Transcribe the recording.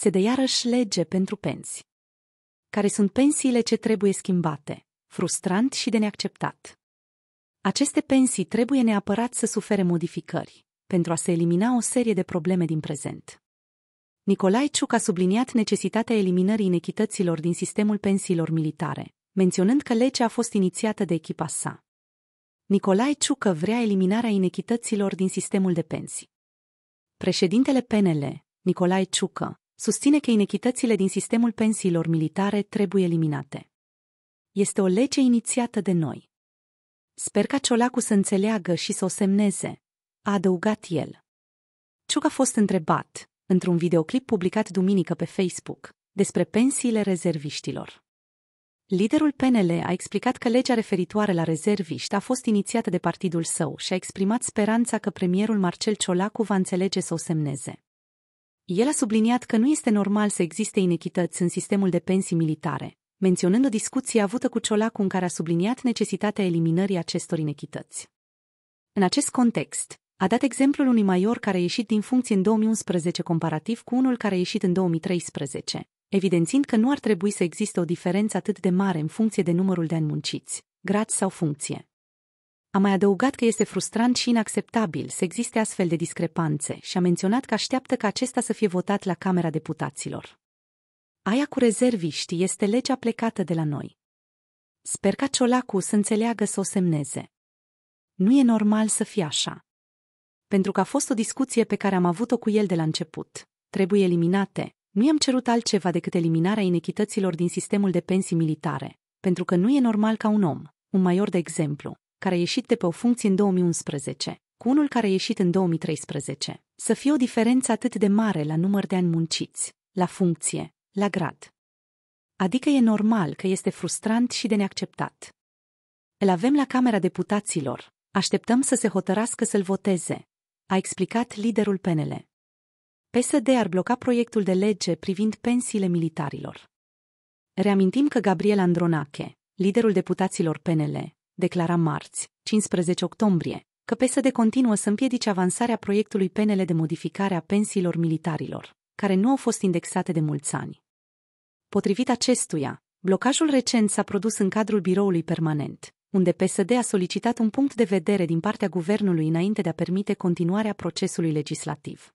se dă iarăși lege pentru pensii. Care sunt pensiile ce trebuie schimbate? Frustrant și de neacceptat. Aceste pensii trebuie neapărat să sufere modificări, pentru a se elimina o serie de probleme din prezent. Nicolae Ciuc a subliniat necesitatea eliminării inechităților din sistemul pensiilor militare, menționând că legea a fost inițiată de echipa sa. Nicolae Ciucă vrea eliminarea inechităților din sistemul de pensii. Președintele PNL, Nicolae Ciucă, susține că inechitățile din sistemul pensiilor militare trebuie eliminate. Este o lege inițiată de noi. Sper ca Ciolacu să înțeleagă și să o semneze, a adăugat el. Ciuc a fost întrebat, într-un videoclip publicat duminică pe Facebook, despre pensiile rezerviștilor. Liderul PNL a explicat că legea referitoare la rezerviști a fost inițiată de partidul său și a exprimat speranța că premierul Marcel Ciolacu va înțelege să o semneze. El a subliniat că nu este normal să existe inechități în sistemul de pensii militare, menționând o discuție avută cu Ciolacu în care a subliniat necesitatea eliminării acestor inechități. În acest context, a dat exemplul unui major care a ieșit din funcție în 2011 comparativ cu unul care a ieșit în 2013, evidențiind că nu ar trebui să existe o diferență atât de mare în funcție de numărul de ani munciți, grad sau funcție. A mai adăugat că este frustrant și inacceptabil să existe astfel de discrepanțe și a menționat că așteaptă ca acesta să fie votat la Camera Deputaților. Aia cu rezerviști este legea plecată de la noi. Sper ca Ciolacu să înțeleagă să o semneze. Nu e normal să fie așa. Pentru că a fost o discuție pe care am avut-o cu el de la început. Trebuie eliminate. Nu i-am cerut altceva decât eliminarea inechităților din sistemul de pensii militare, pentru că nu e normal ca un om, un maior de exemplu, care a ieșit de pe o funcție în 2011, cu unul care a ieșit în 2013, să fie o diferență atât de mare la număr de ani munciți, la funcție, la grad. Adică e normal că este frustrant și de neacceptat. Îl avem la Camera Deputaților, așteptăm să se hotărască să-l voteze, a explicat liderul PNL. PSD ar bloca proiectul de lege privind pensiile militarilor. Reamintim că Gabriel Andronache, liderul deputaților PNL, declara marți, 15 octombrie, că PSD continuă să împiedice avansarea proiectului PNL de modificare a pensiilor militarilor, care nu au fost indexate de mulți ani. Potrivit acestuia, blocajul recent s-a produs în cadrul biroului permanent, unde PSD a solicitat un punct de vedere din partea guvernului înainte de a permite continuarea procesului legislativ.